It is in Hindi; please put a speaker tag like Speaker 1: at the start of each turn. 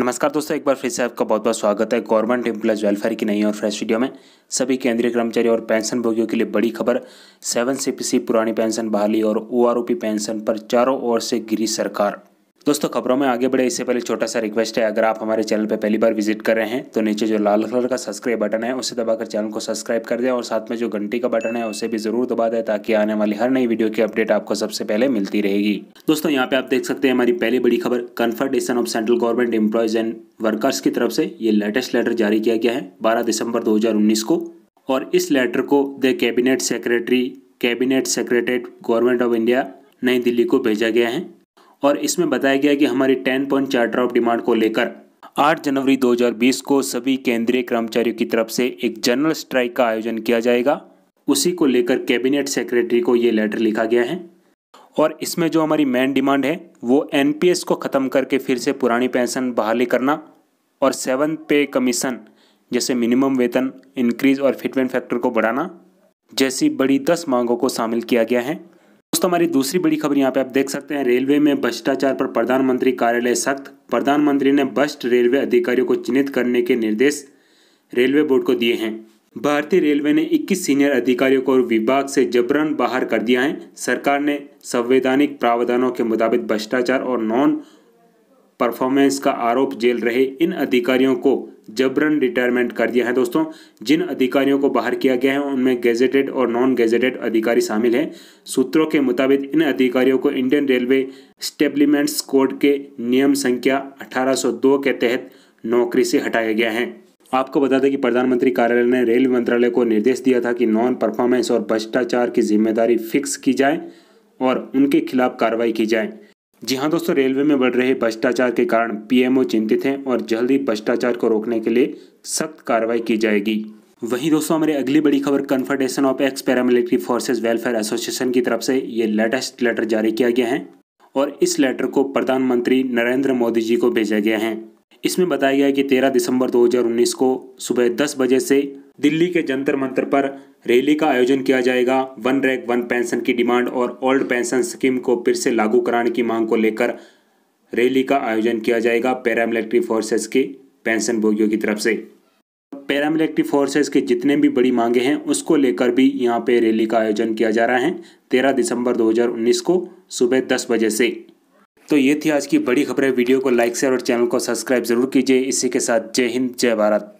Speaker 1: नमस्कार दोस्तों एक बार फिर से आपका बहुत बहुत स्वागत है गवर्नमेंट एम्प्लॉयज़ वेलफेयर की नई और फ्रेश वीडियो में सभी केंद्रीय कर्मचारी और पेंशन भोगियों के लिए बड़ी खबर सेवन सीपीसी पुरानी पेंशन बहाली और ओ पेंशन पर चारों ओर से गिरी सरकार दोस्तों खबरों में आगे बढ़े इससे पहले छोटा सा रिक्वेस्ट है अगर आप हमारे चैनल पर पहली बार विजिट कर रहे हैं तो नीचे जो लाल कलर का सब्सक्राइब बटन है उसे दबाकर चैनल को सब्सक्राइब कर दें और साथ में जो घंटी का बटन है उसे भी जरूर दबा दें ताकि आने वाली हर नई वीडियो की अपडेट आपको सबसे पहले मिलती रहेगी दोस्तों यहाँ पे आप देख सकते हैं हमारी पहली बड़ी खबर confederation of central government employees and workers की तरफ से ये लेटेस्ट लेटर जारी किया गया है बारह दिसंबर दो को और इस लेटर को the cabinet secretary cabinet secretary government of India नई दिल्ली को भेजा गया है और इसमें बताया गया कि हमारी ten point charter of demand को लेकर 8 जनवरी 2020 को सभी केंद्रीय कर्मचारियों की तरफ से एक जनरल स्ट्राइक का आयोजन किया जाएगा उसी को लेकर कैबिनेट सेक्रेटरी को ये लेटर लिखा गया है और इसमें जो हमारी मेन डिमांड है वो एन को ख़त्म करके फिर से पुरानी पेंशन बहाली करना और सेवन पे कमीशन जैसे मिनिमम वेतन इंक्रीज और फिटमेंट फैक्टर को बढ़ाना जैसी बड़ी दस मांगों को शामिल किया गया है दोस्तों हमारी दूसरी बड़ी खबर यहाँ पे आप देख सकते हैं रेलवे में भ्रष्टाचार पर प्रधानमंत्री कार्यालय सख्त प्रधानमंत्री ने भ्रष्ट रेलवे अधिकारियों को चिन्हित करने के निर्देश रेलवे बोर्ड को दिए हैं भारतीय रेलवे ने 21 सीनियर अधिकारियों को विभाग से जबरन बाहर कर दिया है सरकार ने संवैधानिक प्रावधानों के मुताबिक भ्रष्टाचार और नॉन परफॉर्मेंस का आरोप झेल रहे इन अधिकारियों को जबरन रिटायरमेंट कर दिया है दोस्तों जिन अधिकारियों को बाहर किया गया है उनमें गेजेटेड और नॉन गेजेटेड अधिकारी शामिल हैं सूत्रों के मुताबिक इन अधिकारियों को इंडियन रेलवे स्टेब्लिमेंट्स कोड के नियम संख्या 1802 के तहत नौकरी से हटाया गया है आपको बता दें कि प्रधानमंत्री कार्यालय ने रेल मंत्रालय को निर्देश दिया था कि नॉन परफॉर्मेंस और भ्रष्टाचार की जिम्मेदारी फिक्स की जाए और उनके खिलाफ कार्रवाई की जाए जी हाँ दोस्तों रेलवे में बढ़ रहे भ्रष्टाचार के कारण पीएमओ चिंतित हैं और जल्द ही भ्रष्टाचार को रोकने के लिए सख्त कार्रवाई की जाएगी वहीं दोस्तों हमारी अगली बड़ी खबर confederation of ex paramilitary forces welfare association की तरफ से ये लेटेस्ट लेटर जारी किया गया है और इस लेटर को प्रधानमंत्री नरेंद्र मोदी जी को भेजा गया है इसमें बताया गया कि तेरह दिसंबर दो को सुबह दस बजे से दिल्ली के जंतर मंतर पर रैली का आयोजन किया जाएगा वन रैक वन पेंशन की डिमांड और ओल्ड पेंशन स्कीम को फिर से लागू कराने की मांग को लेकर रैली का आयोजन किया जाएगा पैरामिलिट्री फोर्सेस के पेंशन भोगियों की तरफ से पैरामिलिट्री फोर्सेस के जितने भी बड़ी मांगे हैं उसको लेकर भी यहाँ पे रैली का आयोजन किया जा रहा है तेरह दिसंबर दो को सुबह दस बजे से तो ये थी आज की बड़ी खबरें वीडियो को लाइक शेयर और चैनल को सब्सक्राइब जरूर कीजिए इसी के साथ जय हिंद जय भारत